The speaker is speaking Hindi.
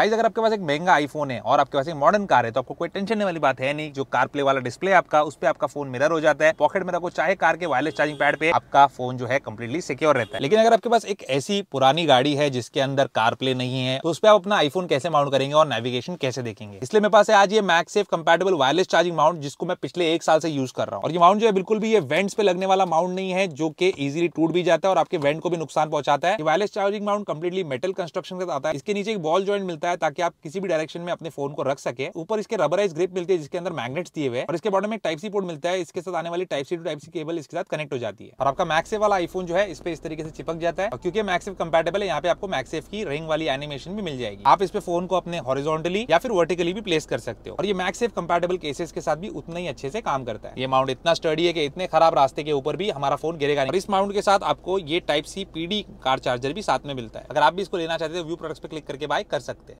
गाइज अगर आपके पास एक महंगा आईफोन है और आपके पास एक मॉडर्न कार है तो आपको कोई टेंशन वाली बात है नहीं जो कार प्ले वाला डिस्प्ले आपका उस पर आपका फोन मिरर हो जाता है पॉकेट में रखो चाहे कार के वायरलेस चार्जिंग पैड पे आपका फोन जो है कम्प्लीटली सिक्योर रहता है लेकिन अगर आपके पास एक ऐसी पुरानी गाड़ी है जिसके अंदर कार प्ले नहीं है तो उस पर आप अपना आईफोन कैसे माउंट करेंगे और नेविगेशन कैसे देखेंगे इसलिए मेरे पास है आज ये MagSafe compatible wireless charging mount जिसको मैं पिछले एक साल से यूज कर रहा हूँ और ये माउंट जो है बिल्कुल भी ये वेंट्स पे लगने वाला माउंट नहीं है जो कि इजिली टूट भी जाता है और आपके वेंट को भी नुकसान पहुंचाता है wireless charging mount completely metal construction का आता है इसके नीचे एक बॉल ज्वाइंट मिलता है होता है ताकि आप किसी भी डायरेक्शन में अपने फोन को रख सके ऊपर इसके रबराइज ग्रिप मिलती है जिसके अंदर मैग्नेट्स दिए हुए और इसके बॉटम में टाइप सी पोर्ट मिलता है इसके साथ आने वाली type C to type C cable इसके साथ कनेक्ट हो जाती है और आपका मैक्सेफ वाला आईफोन जो है इस पर इस तरीके से चिपक जाता है क्योंकि मैक्सेव कंपेटेबल है यहाँ पे आपको मैक्सेव की रिंग वाली एनिमेशन भी मिल जाएगी आप इस पे फोन को अपने हॉरिजॉन्टली या फिर वर्टिकली भी प्लेस कर सकते हो और ये मैक्सेफ कंपेटेबल केसेस के साथ भी उतना ही अच्छे से काम करता है ये माउंट इतना स्टडी है कि इतने खराब रास्ते के ऊपर भी हमारा फोन गिरेगा नहीं और इस माउंट के साथ आपको ये type C PD car charger भी साथ में मिलता है अगर आप भी इसको लेना चाहते हो व्यू प्रोडक्ट्स पे क्लिक करके बाय कर सकते हैं